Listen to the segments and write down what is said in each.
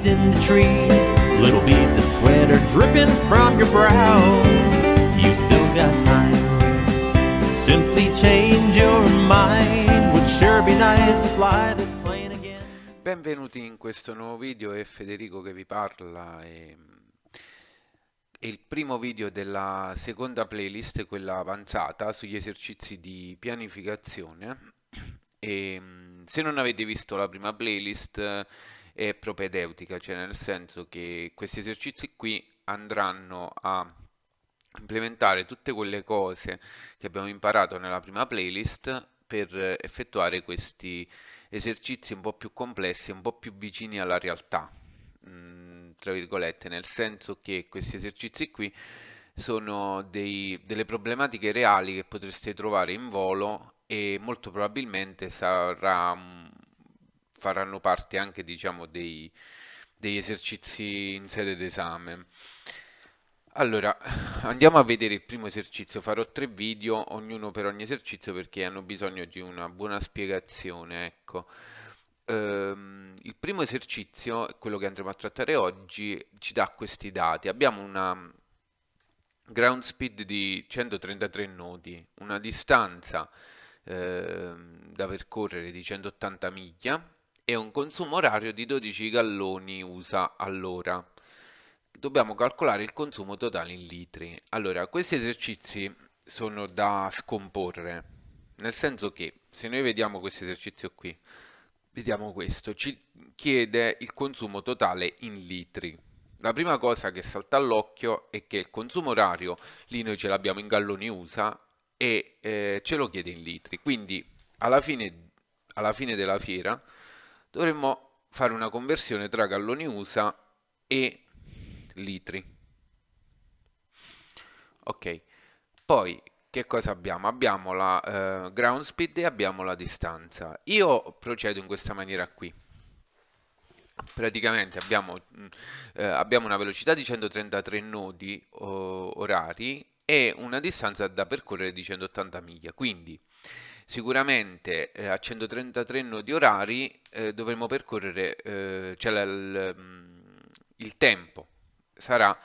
baked into trees. Little beads of sweat are dripping from your brow. You still got time. Simply change your mind. Would sure be nice to fly this plane again. Benvenuti in questo nuovo video, è Federico che vi parla. E... È il primo video della seconda playlist, quella avanzata, sugli esercizi di pianificazione. E se non avete visto la prima playlist è propedeutica, cioè nel senso che questi esercizi qui andranno a implementare tutte quelle cose che abbiamo imparato nella prima playlist per effettuare questi esercizi un po' più complessi, un po' più vicini alla realtà, mh, mm, tra virgolette, nel senso che questi esercizi qui sono dei, delle problematiche reali che potreste trovare in volo e molto probabilmente sarà faranno parte anche diciamo, dei, degli esercizi in sede d'esame. Allora, andiamo a vedere il primo esercizio, farò tre video, ognuno per ogni esercizio perché hanno bisogno di una buona spiegazione, ecco. ehm, il primo esercizio, quello che andremo a trattare oggi, ci dà questi dati. Abbiamo una ground speed di 133 nodi, una distanza eh, da percorrere di 180 miglia, e un consumo orario di 12 galloni USA all'ora. Dobbiamo calcolare il consumo totale in litri. Allora, questi esercizi sono da scomporre, nel senso che se noi vediamo questo esercizio qui, vediamo questo, ci chiede il consumo totale in litri. La prima cosa che salta all'occhio è che il consumo orario, lì noi ce l'abbiamo in galloni USA e eh, ce lo chiede in litri. Quindi alla fine, alla fine della fiera dovremmo fare una conversione tra galloni USA e litri. Ok, poi che cosa abbiamo? Abbiamo la eh, ground speed e abbiamo la distanza. Io procedo in questa maniera qui. Praticamente abbiamo, mm, eh, abbiamo una velocità di 133 nodi oh, orari e una distanza da percorrere di 180 miglia. Quindi sicuramente eh, a 133 nodi orari eh, dovremo percorrere, eh, cioè la, mm, il tempo sarà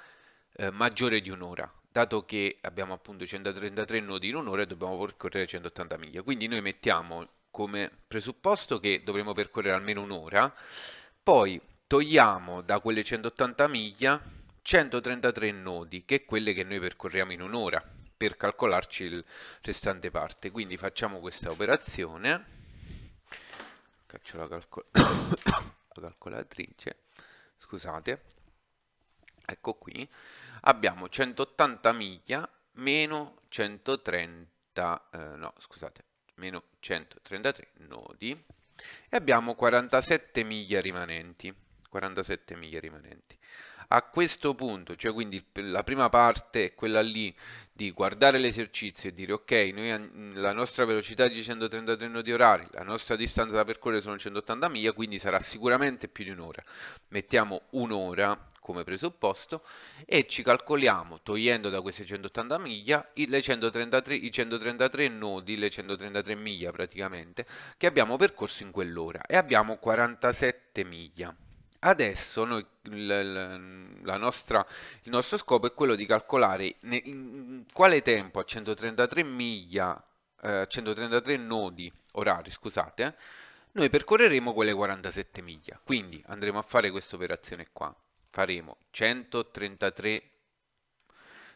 eh, maggiore di un'ora, dato che abbiamo appunto 133 nodi in un'ora e dobbiamo percorrere 180 miglia. Quindi noi mettiamo come presupposto che dovremo percorrere almeno un'ora, poi togliamo da quelle 180 miglia 133 nodi, che è quelle che noi percorriamo in un'ora per calcolarci il restante parte. Quindi facciamo questa operazione, faccio la, calcol la calcolatrice, scusate, ecco qui, abbiamo 180 miglia meno 130, eh, no scusate, meno 133 nodi e abbiamo 47 miglia rimanenti. 47 miglia rimanenti. A questo punto, cioè quindi la prima parte è quella lì di guardare l'esercizio e dire ok, noi, la nostra velocità è di 133 nodi orari, la nostra distanza da percorrere sono 180 miglia, quindi sarà sicuramente più di un'ora. Mettiamo un'ora come presupposto e ci calcoliamo, togliendo da queste 180 miglia, i 133, i 133 nodi, le 133 miglia praticamente, che abbiamo percorso in quell'ora e abbiamo 47 miglia Adesso noi, nostra, il nostro scopo è quello di calcolare in quale tempo a 133 miglia, eh, 133 nodi orari, scusate, eh, noi percorreremo quelle 47 miglia. Quindi andremo a fare questa operazione qua. Faremo 133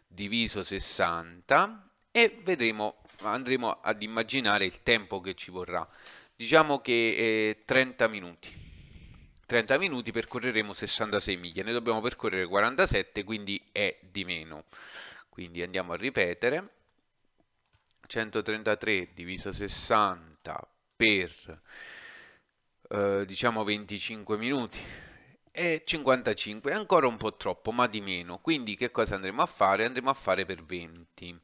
diviso 60 e vedremo, andremo ad immaginare il tempo che ci vorrà. Diciamo che è eh, 30 minuti. 30 minuti percorreremo 66 miglia, ne dobbiamo percorrere 47, quindi è di meno. Quindi andiamo a ripetere. 133 diviso 60 per eh, diciamo 25 minuti è 55, è ancora un po' troppo, ma di meno. Quindi che cosa andremo a fare? Andremo a fare per 20.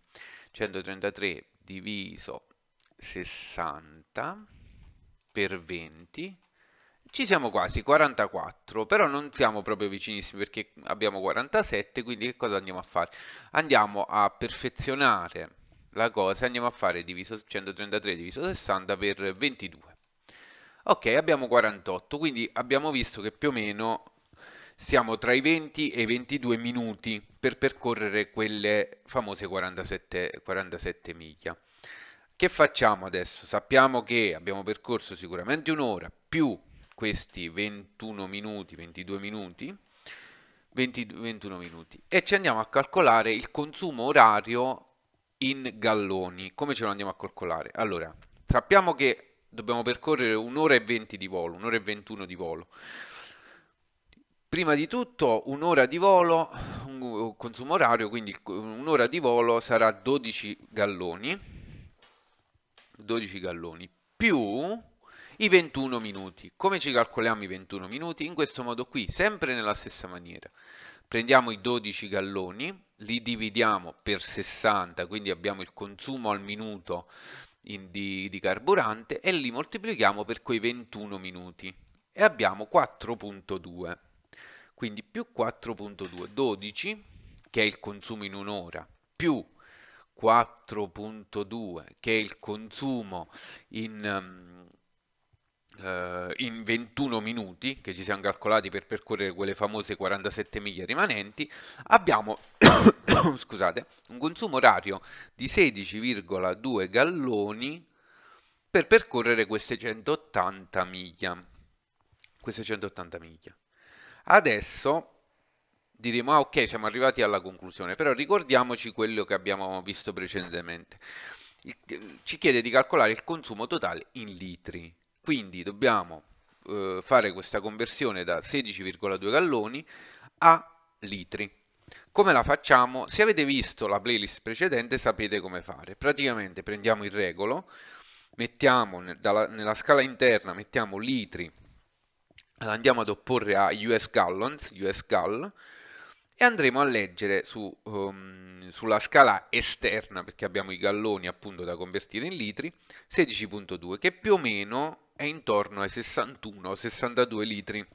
133 diviso 60 per 20 ci siamo quasi, 44, però non siamo proprio vicinissimi perché abbiamo 47, quindi che cosa andiamo a fare? Andiamo a perfezionare la cosa, andiamo a fare diviso 133 diviso 60 per 22. Ok, abbiamo 48, quindi abbiamo visto che più o meno siamo tra i 20 e i 22 minuti per percorrere quelle famose 47, 47 miglia. Che facciamo adesso? Sappiamo che abbiamo percorso sicuramente un'ora più questi 21 minuti, 22 minuti, 20, 21 minuti e ci andiamo a calcolare il consumo orario in galloni. Come ce lo andiamo a calcolare? Allora, sappiamo che dobbiamo percorrere un'ora e 20 di volo, un'ora e 21 di volo. Prima di tutto un'ora di volo, un consumo orario, quindi un'ora di volo sarà 12 galloni, 12 galloni, più i 21 minuti. Come ci calcoliamo i 21 minuti? In questo modo qui, sempre nella stessa maniera. Prendiamo i 12 galloni, li dividiamo per 60, quindi abbiamo il consumo al minuto in, di, di carburante e li moltiplichiamo per quei 21 minuti e abbiamo 4.2. Quindi più 4.2, 12 che è il consumo in un'ora, più 4.2 che è il consumo in, um, eh, in 21 minuti che ci siamo calcolati per percorrere quelle famose 47 miglia rimanenti, abbiamo scusate, un consumo orario di 16,2 galloni per percorrere queste 180 miglia. Queste 180 miglia. Adesso diremo ah ok siamo arrivati alla conclusione però ricordiamoci quello che abbiamo visto precedentemente ci chiede di calcolare il consumo totale in litri quindi dobbiamo eh, fare questa conversione da 16,2 galloni a litri. Come la facciamo? Se avete visto la playlist precedente sapete come fare. Praticamente prendiamo il regolo, mettiamo nel, dalla, nella scala interna, mettiamo litri, andiamo ad opporre a US gallons, US gall, e andremo a leggere su, um, sulla scala esterna, perché abbiamo i galloni appunto da convertire in litri, 16.2, che più o meno è intorno ai 61-62 litri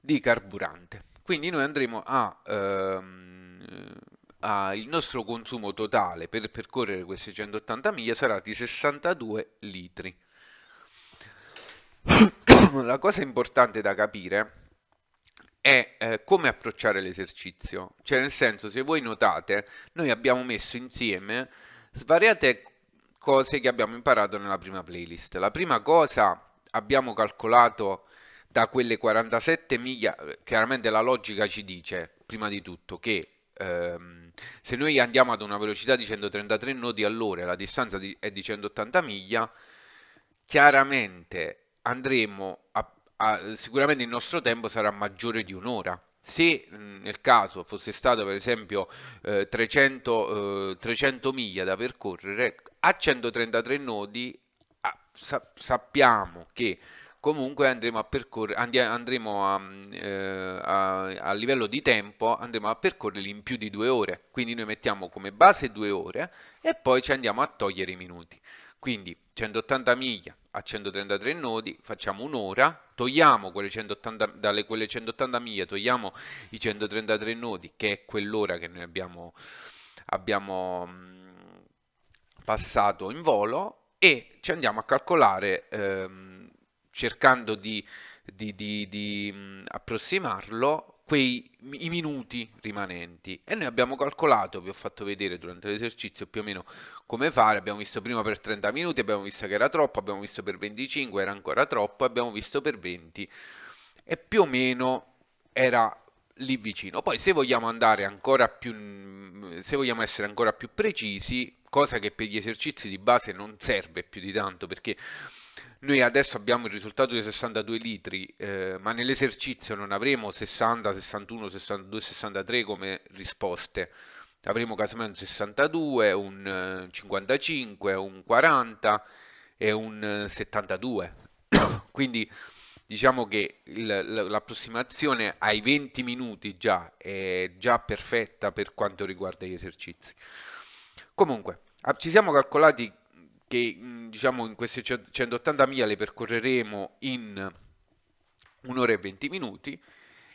di carburante. Quindi noi andremo a... Ehm, a il nostro consumo totale per percorrere queste 180 miglia sarà di 62 litri. La cosa importante da capire è eh, come approcciare l'esercizio. Cioè, nel senso, se voi notate, noi abbiamo messo insieme svariate cose che abbiamo imparato nella prima playlist. La prima cosa abbiamo calcolato da quelle 47 miglia, chiaramente la logica ci dice prima di tutto che ehm, se noi andiamo ad una velocità di 133 nodi all'ora e la distanza di, è di 180 miglia, chiaramente andremo a, a, sicuramente il nostro tempo sarà maggiore di un'ora se nel caso fosse stato per esempio eh, 300, eh, 300 miglia da percorrere, a 133 nodi ah, sa sappiamo che comunque andremo a percorrere andremo a, eh, a, a, livello di tempo andremo a percorrerli in più di due ore quindi noi mettiamo come base due ore e poi ci andiamo a togliere i minuti quindi 180 miglia a 133 nodi, facciamo un'ora, togliamo quelle 180, dalle quelle 180 miglia, togliamo i 133 nodi, che è quell'ora che noi abbiamo, abbiamo mm, passato in volo, e ci andiamo a calcolare ehm, cercando di, di, di, di mm, approssimarlo quei i minuti rimanenti e noi abbiamo calcolato, vi ho fatto vedere durante l'esercizio più o meno come fare, abbiamo visto prima per 30 minuti, abbiamo visto che era troppo, abbiamo visto per 25 era ancora troppo, abbiamo visto per 20 e più o meno era lì vicino. Poi se vogliamo andare ancora più se vogliamo essere ancora più precisi, cosa che per gli esercizi di base non serve più di tanto perché noi adesso abbiamo il risultato di 62 litri, eh, ma nell'esercizio non avremo 60, 61, 62, 63 come risposte. Avremo casomai un 62, un 55, eh, un 40 e un 72. Eh, Quindi diciamo che l'approssimazione ai 20 minuti già è già perfetta per quanto riguarda gli esercizi. Comunque, ah, ci siamo calcolati che diciamo in questi 180 miglia le percorreremo in un'ora e 20 minuti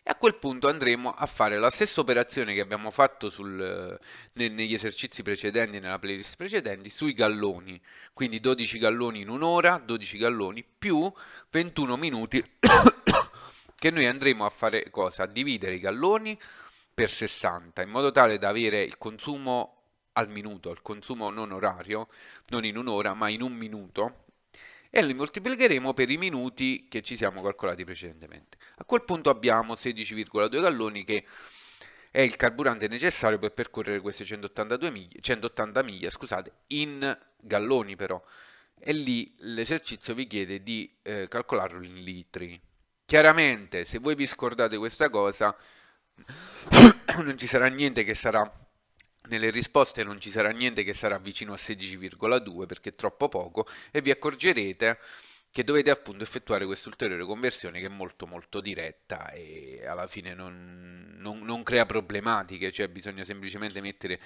e a quel punto andremo a fare la stessa operazione che abbiamo fatto sul, ne, negli esercizi precedenti, nella playlist precedenti, sui galloni, quindi 12 galloni in un'ora, 12 galloni più 21 minuti che noi andremo a fare cosa? A dividere i galloni per 60 in modo tale da avere il consumo al minuto, il consumo non orario, non in un'ora, ma in un minuto, e li moltiplicheremo per i minuti che ci siamo calcolati precedentemente. A quel punto abbiamo 16,2 galloni che è il carburante necessario per percorrere queste 182 miglia, 180 miglia scusate, in galloni però, e lì l'esercizio vi chiede di eh, calcolarlo in litri. Chiaramente se voi vi scordate questa cosa non ci sarà niente che sarà nelle risposte non ci sarà niente che sarà vicino a 16,2 perché è troppo poco e vi accorgerete che dovete appunto effettuare quest'ulteriore conversione che è molto molto diretta e alla fine non, non, non crea problematiche, cioè bisogna semplicemente mettere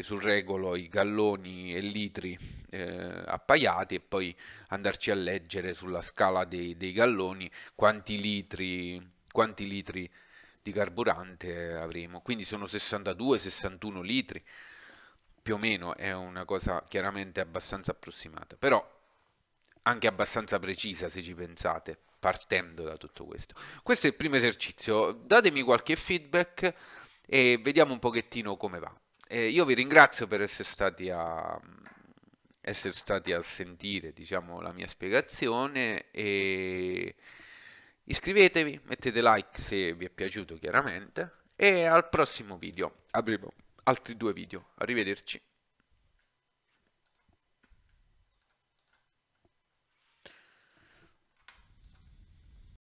sul regolo i galloni e litri eh, appaiati e poi andarci a leggere sulla scala dei, dei galloni quanti litri, quanti litri di carburante avremo. Quindi sono 62-61 litri, più o meno è una cosa chiaramente abbastanza approssimata, però anche abbastanza precisa se ci pensate, partendo da tutto questo. Questo è il primo esercizio, datemi qualche feedback e vediamo un pochettino come va. Eh, io vi ringrazio per essere stati a, essere stati a sentire diciamo, la mia spiegazione e Iscrivetevi, mettete like se vi è piaciuto chiaramente e al prossimo video avremo altri due video. Arrivederci.